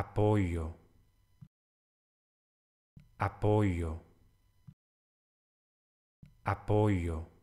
apoyo, apoyo, apoyo.